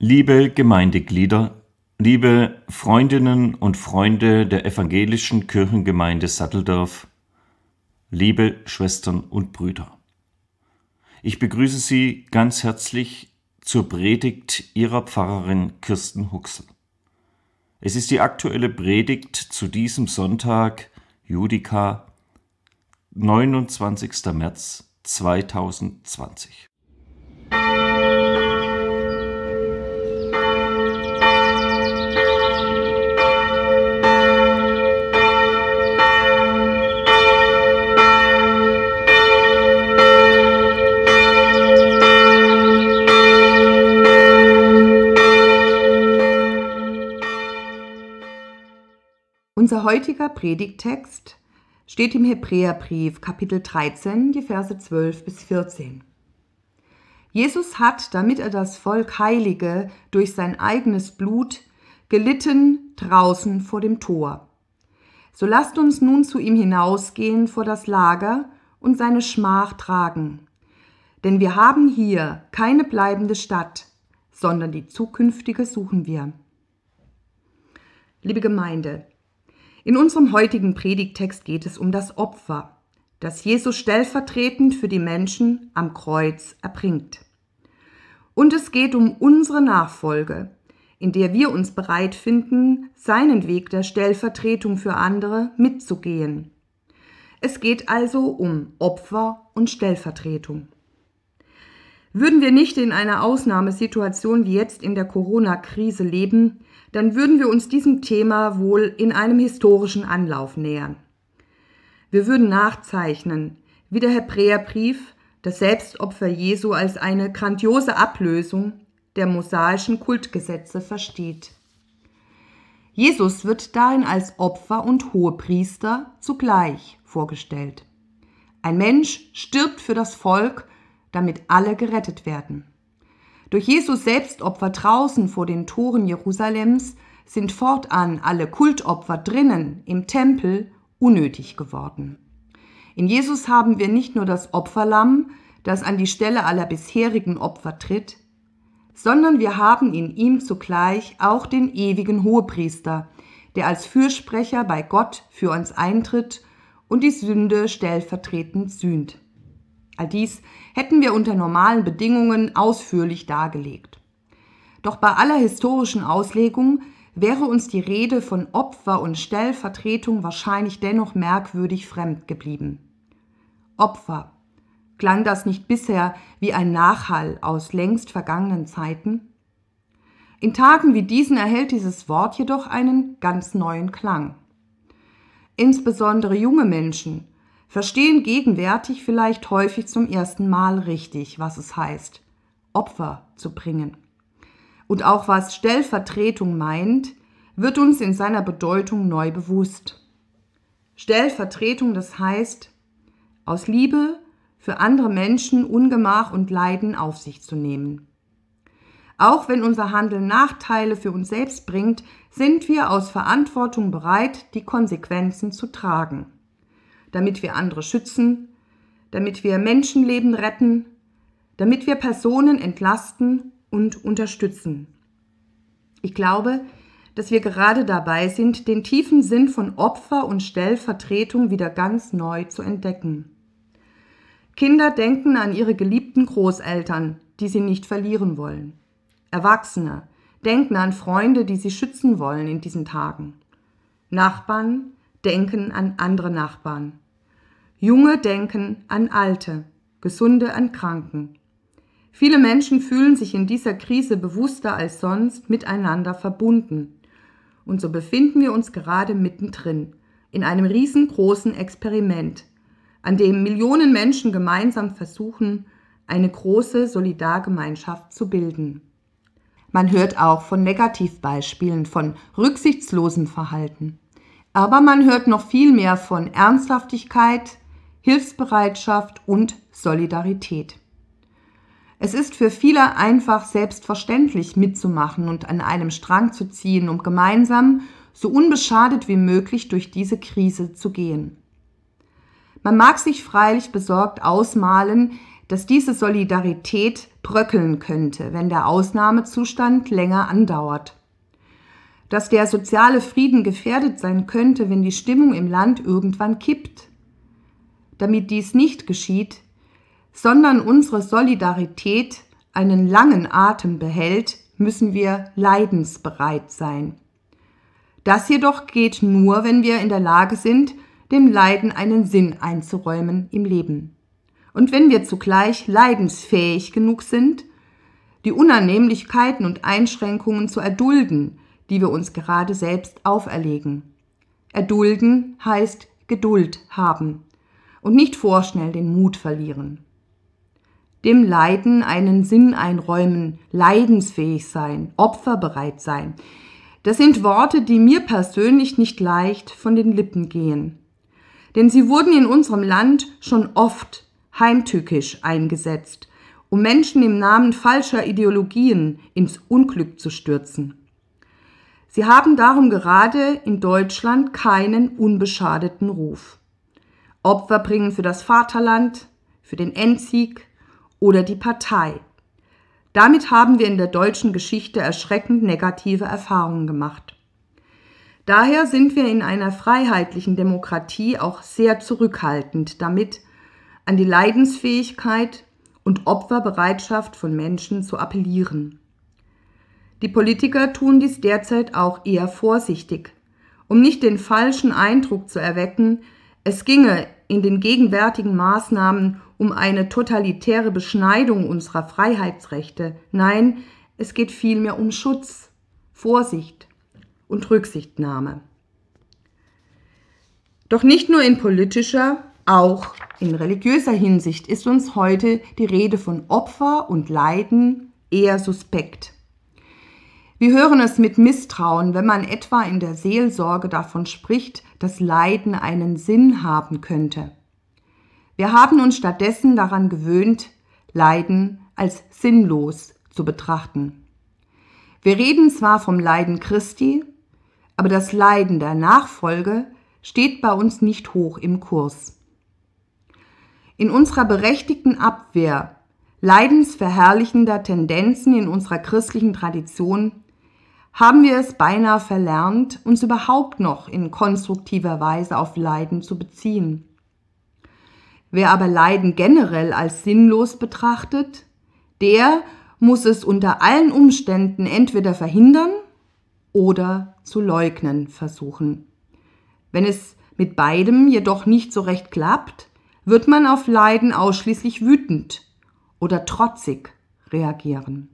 Liebe Gemeindeglieder, liebe Freundinnen und Freunde der evangelischen Kirchengemeinde Satteldorf, liebe Schwestern und Brüder, ich begrüße Sie ganz herzlich zur Predigt Ihrer Pfarrerin Kirsten Huxel. Es ist die aktuelle Predigt zu diesem Sonntag, Judika, 29. März 2020. Unser heutiger Predigttext steht im Hebräerbrief Kapitel 13, die Verse 12 bis 14. Jesus hat, damit er das Volk heilige durch sein eigenes Blut, gelitten draußen vor dem Tor. So lasst uns nun zu ihm hinausgehen vor das Lager und seine Schmach tragen. Denn wir haben hier keine bleibende Stadt, sondern die zukünftige suchen wir. Liebe Gemeinde, in unserem heutigen Predigtext geht es um das Opfer, das Jesus stellvertretend für die Menschen am Kreuz erbringt. Und es geht um unsere Nachfolge, in der wir uns bereit finden, seinen Weg der Stellvertretung für andere mitzugehen. Es geht also um Opfer und Stellvertretung. Würden wir nicht in einer Ausnahmesituation wie jetzt in der Corona-Krise leben, dann würden wir uns diesem Thema wohl in einem historischen Anlauf nähern. Wir würden nachzeichnen, wie der Hebräerbrief das Selbstopfer Jesu als eine grandiose Ablösung der mosaischen Kultgesetze versteht. Jesus wird darin als Opfer und Hohepriester zugleich vorgestellt. Ein Mensch stirbt für das Volk, damit alle gerettet werden. Durch Jesus Selbstopfer draußen vor den Toren Jerusalems sind fortan alle Kultopfer drinnen im Tempel unnötig geworden. In Jesus haben wir nicht nur das Opferlamm, das an die Stelle aller bisherigen Opfer tritt, sondern wir haben in ihm zugleich auch den ewigen Hohepriester, der als Fürsprecher bei Gott für uns eintritt und die Sünde stellvertretend sühnt. All dies hätten wir unter normalen Bedingungen ausführlich dargelegt. Doch bei aller historischen Auslegung wäre uns die Rede von Opfer und Stellvertretung wahrscheinlich dennoch merkwürdig fremd geblieben. Opfer. Klang das nicht bisher wie ein Nachhall aus längst vergangenen Zeiten? In Tagen wie diesen erhält dieses Wort jedoch einen ganz neuen Klang. Insbesondere junge Menschen verstehen gegenwärtig vielleicht häufig zum ersten Mal richtig, was es heißt, Opfer zu bringen. Und auch was Stellvertretung meint, wird uns in seiner Bedeutung neu bewusst. Stellvertretung, das heißt, aus Liebe für andere Menschen Ungemach und Leiden auf sich zu nehmen. Auch wenn unser Handeln Nachteile für uns selbst bringt, sind wir aus Verantwortung bereit, die Konsequenzen zu tragen damit wir andere schützen, damit wir Menschenleben retten, damit wir Personen entlasten und unterstützen. Ich glaube, dass wir gerade dabei sind, den tiefen Sinn von Opfer und Stellvertretung wieder ganz neu zu entdecken. Kinder denken an ihre geliebten Großeltern, die sie nicht verlieren wollen. Erwachsene denken an Freunde, die sie schützen wollen in diesen Tagen. Nachbarn, denken an andere Nachbarn. Junge denken an Alte, Gesunde an Kranken. Viele Menschen fühlen sich in dieser Krise bewusster als sonst miteinander verbunden. Und so befinden wir uns gerade mittendrin, in einem riesengroßen Experiment, an dem Millionen Menschen gemeinsam versuchen, eine große Solidargemeinschaft zu bilden. Man hört auch von Negativbeispielen, von rücksichtslosem Verhalten. Aber man hört noch viel mehr von Ernsthaftigkeit, Hilfsbereitschaft und Solidarität. Es ist für viele einfach selbstverständlich mitzumachen und an einem Strang zu ziehen, um gemeinsam so unbeschadet wie möglich durch diese Krise zu gehen. Man mag sich freilich besorgt ausmalen, dass diese Solidarität bröckeln könnte, wenn der Ausnahmezustand länger andauert dass der soziale Frieden gefährdet sein könnte, wenn die Stimmung im Land irgendwann kippt. Damit dies nicht geschieht, sondern unsere Solidarität einen langen Atem behält, müssen wir leidensbereit sein. Das jedoch geht nur, wenn wir in der Lage sind, dem Leiden einen Sinn einzuräumen im Leben. Und wenn wir zugleich leidensfähig genug sind, die Unannehmlichkeiten und Einschränkungen zu erdulden, die wir uns gerade selbst auferlegen. Erdulden heißt Geduld haben und nicht vorschnell den Mut verlieren. Dem Leiden einen Sinn einräumen, leidensfähig sein, opferbereit sein. Das sind Worte, die mir persönlich nicht leicht von den Lippen gehen. Denn sie wurden in unserem Land schon oft heimtückisch eingesetzt, um Menschen im Namen falscher Ideologien ins Unglück zu stürzen. Sie haben darum gerade in Deutschland keinen unbeschadeten Ruf. Opfer bringen für das Vaterland, für den Endsieg oder die Partei. Damit haben wir in der deutschen Geschichte erschreckend negative Erfahrungen gemacht. Daher sind wir in einer freiheitlichen Demokratie auch sehr zurückhaltend damit, an die Leidensfähigkeit und Opferbereitschaft von Menschen zu appellieren. Die Politiker tun dies derzeit auch eher vorsichtig, um nicht den falschen Eindruck zu erwecken, es ginge in den gegenwärtigen Maßnahmen um eine totalitäre Beschneidung unserer Freiheitsrechte. Nein, es geht vielmehr um Schutz, Vorsicht und Rücksichtnahme. Doch nicht nur in politischer, auch in religiöser Hinsicht ist uns heute die Rede von Opfer und Leiden eher suspekt. Wir hören es mit Misstrauen, wenn man etwa in der Seelsorge davon spricht, dass Leiden einen Sinn haben könnte. Wir haben uns stattdessen daran gewöhnt, Leiden als sinnlos zu betrachten. Wir reden zwar vom Leiden Christi, aber das Leiden der Nachfolge steht bei uns nicht hoch im Kurs. In unserer berechtigten Abwehr leidensverherrlichender Tendenzen in unserer christlichen Tradition haben wir es beinahe verlernt, uns überhaupt noch in konstruktiver Weise auf Leiden zu beziehen. Wer aber Leiden generell als sinnlos betrachtet, der muss es unter allen Umständen entweder verhindern oder zu leugnen versuchen. Wenn es mit beidem jedoch nicht so recht klappt, wird man auf Leiden ausschließlich wütend oder trotzig reagieren.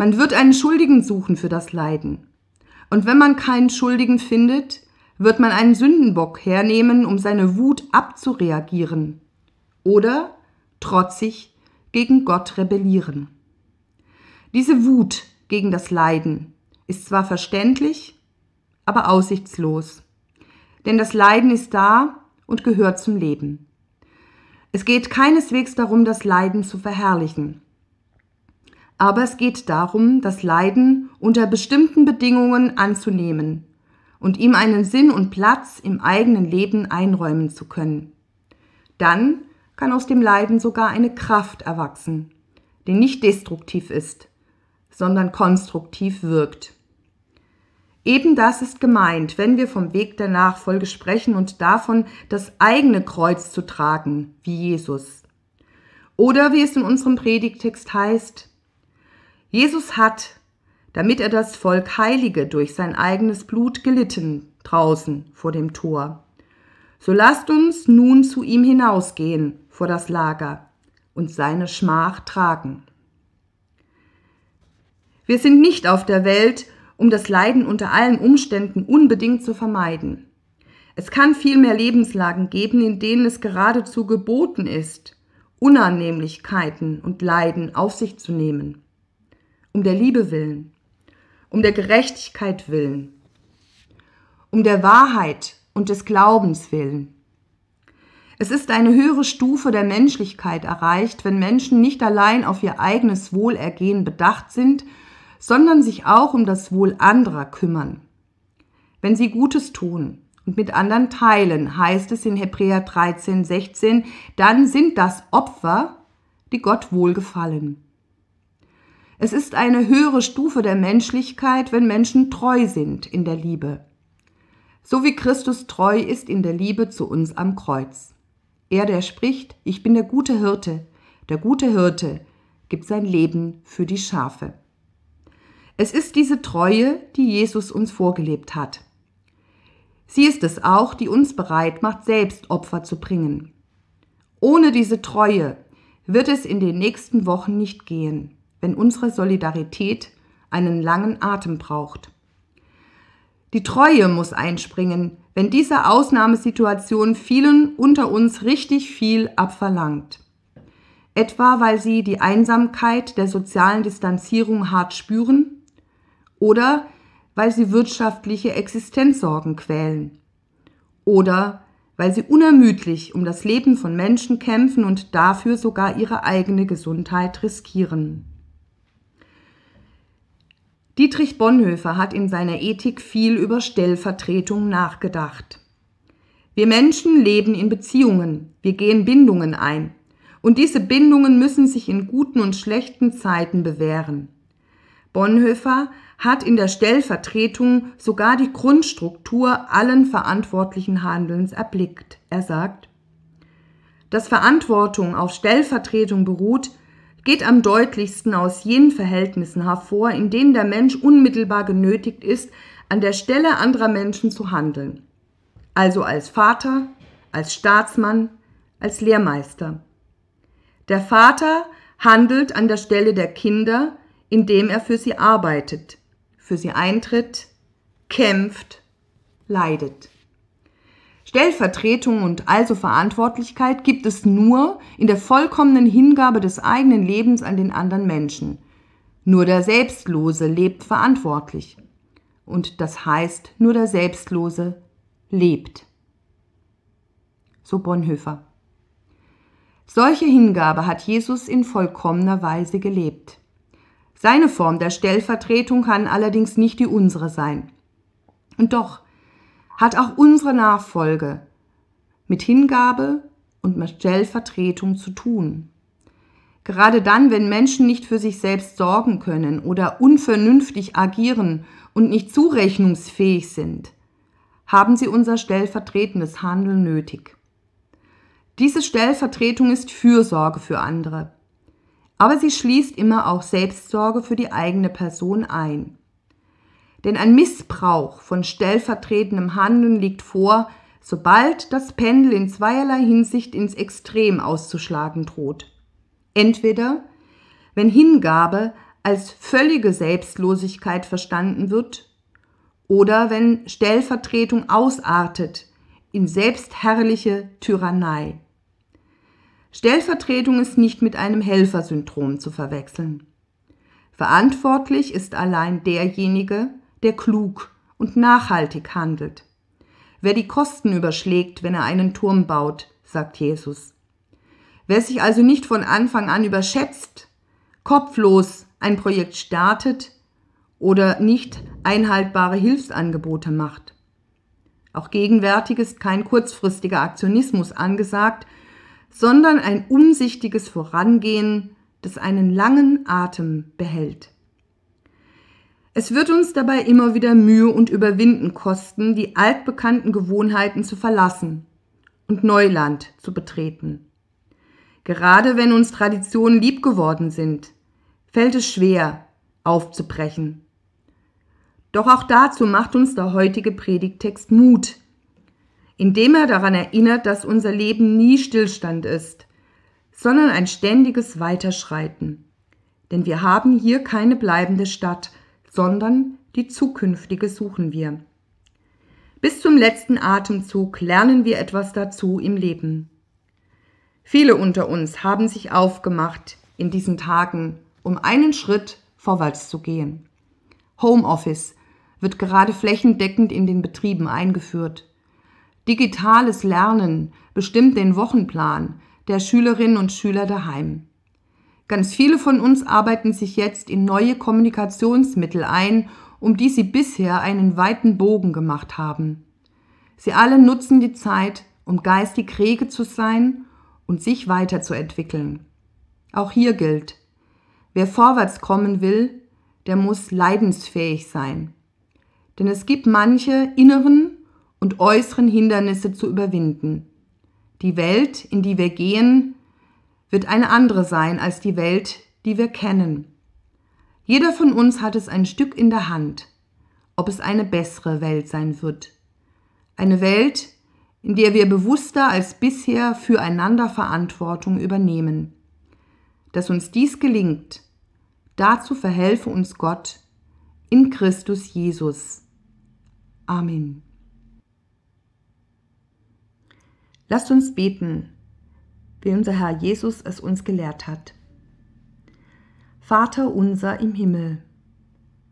Man wird einen Schuldigen suchen für das Leiden. Und wenn man keinen Schuldigen findet, wird man einen Sündenbock hernehmen, um seine Wut abzureagieren. Oder trotzig gegen Gott rebellieren. Diese Wut gegen das Leiden ist zwar verständlich, aber aussichtslos. Denn das Leiden ist da und gehört zum Leben. Es geht keineswegs darum, das Leiden zu verherrlichen aber es geht darum, das Leiden unter bestimmten Bedingungen anzunehmen und ihm einen Sinn und Platz im eigenen Leben einräumen zu können. Dann kann aus dem Leiden sogar eine Kraft erwachsen, die nicht destruktiv ist, sondern konstruktiv wirkt. Eben das ist gemeint, wenn wir vom Weg der Nachfolge sprechen und davon, das eigene Kreuz zu tragen, wie Jesus. Oder wie es in unserem Predigtext heißt, Jesus hat, damit er das Volk heilige, durch sein eigenes Blut gelitten draußen vor dem Tor. So lasst uns nun zu ihm hinausgehen vor das Lager und seine Schmach tragen. Wir sind nicht auf der Welt, um das Leiden unter allen Umständen unbedingt zu vermeiden. Es kann viel mehr Lebenslagen geben, in denen es geradezu geboten ist, Unannehmlichkeiten und Leiden auf sich zu nehmen um der Liebe willen, um der Gerechtigkeit willen, um der Wahrheit und des Glaubens willen. Es ist eine höhere Stufe der Menschlichkeit erreicht, wenn Menschen nicht allein auf ihr eigenes Wohlergehen bedacht sind, sondern sich auch um das Wohl anderer kümmern. Wenn sie Gutes tun und mit anderen teilen, heißt es in Hebräer 13, 16, dann sind das Opfer, die Gott wohlgefallen. Es ist eine höhere Stufe der Menschlichkeit, wenn Menschen treu sind in der Liebe. So wie Christus treu ist in der Liebe zu uns am Kreuz. Er, der spricht, ich bin der gute Hirte, der gute Hirte, gibt sein Leben für die Schafe. Es ist diese Treue, die Jesus uns vorgelebt hat. Sie ist es auch, die uns bereit macht, selbst Opfer zu bringen. Ohne diese Treue wird es in den nächsten Wochen nicht gehen wenn unsere Solidarität einen langen Atem braucht. Die Treue muss einspringen, wenn diese Ausnahmesituation vielen unter uns richtig viel abverlangt. Etwa weil sie die Einsamkeit der sozialen Distanzierung hart spüren oder weil sie wirtschaftliche Existenzsorgen quälen oder weil sie unermüdlich um das Leben von Menschen kämpfen und dafür sogar ihre eigene Gesundheit riskieren. Dietrich Bonhoeffer hat in seiner Ethik viel über Stellvertretung nachgedacht. Wir Menschen leben in Beziehungen, wir gehen Bindungen ein. Und diese Bindungen müssen sich in guten und schlechten Zeiten bewähren. Bonhoeffer hat in der Stellvertretung sogar die Grundstruktur allen verantwortlichen Handelns erblickt. Er sagt, dass Verantwortung auf Stellvertretung beruht, geht am deutlichsten aus jenen Verhältnissen hervor, in denen der Mensch unmittelbar genötigt ist, an der Stelle anderer Menschen zu handeln. Also als Vater, als Staatsmann, als Lehrmeister. Der Vater handelt an der Stelle der Kinder, indem er für sie arbeitet, für sie eintritt, kämpft, leidet. Stellvertretung und also Verantwortlichkeit gibt es nur in der vollkommenen Hingabe des eigenen Lebens an den anderen Menschen. Nur der Selbstlose lebt verantwortlich. Und das heißt, nur der Selbstlose lebt. So Bonhoeffer. Solche Hingabe hat Jesus in vollkommener Weise gelebt. Seine Form der Stellvertretung kann allerdings nicht die unsere sein. Und doch, hat auch unsere Nachfolge mit Hingabe und mit Stellvertretung zu tun. Gerade dann, wenn Menschen nicht für sich selbst sorgen können oder unvernünftig agieren und nicht zurechnungsfähig sind, haben sie unser stellvertretendes Handeln nötig. Diese Stellvertretung ist Fürsorge für andere, aber sie schließt immer auch Selbstsorge für die eigene Person ein. Denn ein Missbrauch von stellvertretendem Handeln liegt vor, sobald das Pendel in zweierlei Hinsicht ins Extrem auszuschlagen droht. Entweder, wenn Hingabe als völlige Selbstlosigkeit verstanden wird, oder wenn Stellvertretung ausartet in selbstherrliche Tyrannei. Stellvertretung ist nicht mit einem Helfersyndrom zu verwechseln. Verantwortlich ist allein derjenige, der klug und nachhaltig handelt. Wer die Kosten überschlägt, wenn er einen Turm baut, sagt Jesus. Wer sich also nicht von Anfang an überschätzt, kopflos ein Projekt startet oder nicht einhaltbare Hilfsangebote macht. Auch gegenwärtig ist kein kurzfristiger Aktionismus angesagt, sondern ein umsichtiges Vorangehen, das einen langen Atem behält. Es wird uns dabei immer wieder Mühe und Überwinden kosten, die altbekannten Gewohnheiten zu verlassen und Neuland zu betreten. Gerade wenn uns Traditionen lieb geworden sind, fällt es schwer, aufzubrechen. Doch auch dazu macht uns der heutige Predigtext Mut, indem er daran erinnert, dass unser Leben nie Stillstand ist, sondern ein ständiges Weiterschreiten. Denn wir haben hier keine bleibende Stadt, sondern die zukünftige suchen wir. Bis zum letzten Atemzug lernen wir etwas dazu im Leben. Viele unter uns haben sich aufgemacht in diesen Tagen, um einen Schritt vorwärts zu gehen. Homeoffice wird gerade flächendeckend in den Betrieben eingeführt. Digitales Lernen bestimmt den Wochenplan der Schülerinnen und Schüler daheim. Ganz viele von uns arbeiten sich jetzt in neue Kommunikationsmittel ein, um die sie bisher einen weiten Bogen gemacht haben. Sie alle nutzen die Zeit, um geistig rege zu sein und sich weiterzuentwickeln. Auch hier gilt, wer vorwärts kommen will, der muss leidensfähig sein. Denn es gibt manche inneren und äußeren Hindernisse zu überwinden. Die Welt, in die wir gehen, wird eine andere sein als die Welt, die wir kennen. Jeder von uns hat es ein Stück in der Hand, ob es eine bessere Welt sein wird. Eine Welt, in der wir bewusster als bisher füreinander Verantwortung übernehmen. Dass uns dies gelingt, dazu verhelfe uns Gott in Christus Jesus. Amen. Lasst uns beten wie unser Herr Jesus es uns gelehrt hat. Vater unser im Himmel,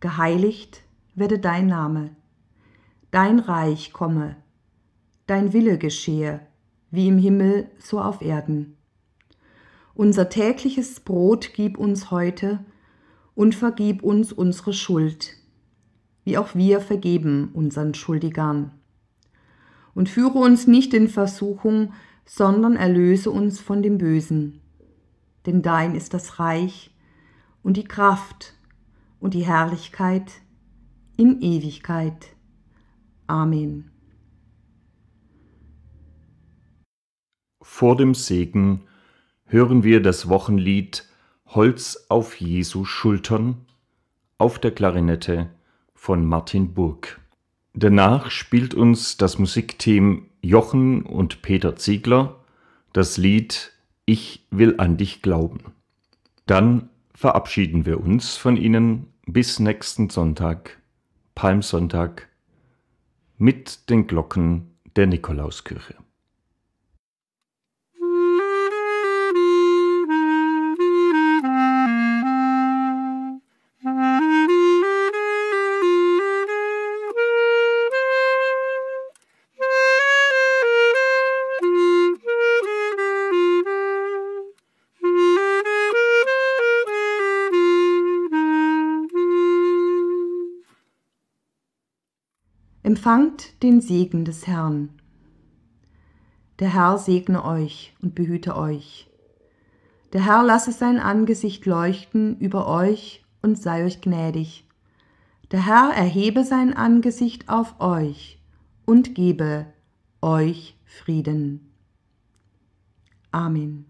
geheiligt werde dein Name, dein Reich komme, dein Wille geschehe, wie im Himmel so auf Erden. Unser tägliches Brot gib uns heute und vergib uns unsere Schuld, wie auch wir vergeben unseren Schuldigern. Und führe uns nicht in Versuchung, sondern erlöse uns von dem Bösen. Denn dein ist das Reich und die Kraft und die Herrlichkeit in Ewigkeit. Amen. Vor dem Segen hören wir das Wochenlied Holz auf Jesu Schultern auf der Klarinette von Martin Burg. Danach spielt uns das Musikteam Jochen und Peter Ziegler das Lied Ich will an dich glauben. Dann verabschieden wir uns von Ihnen bis nächsten Sonntag, Palmsonntag, mit den Glocken der Nikolauskirche. empfangt den Segen des Herrn. Der Herr segne euch und behüte euch. Der Herr lasse sein Angesicht leuchten über euch und sei euch gnädig. Der Herr erhebe sein Angesicht auf euch und gebe euch Frieden. Amen.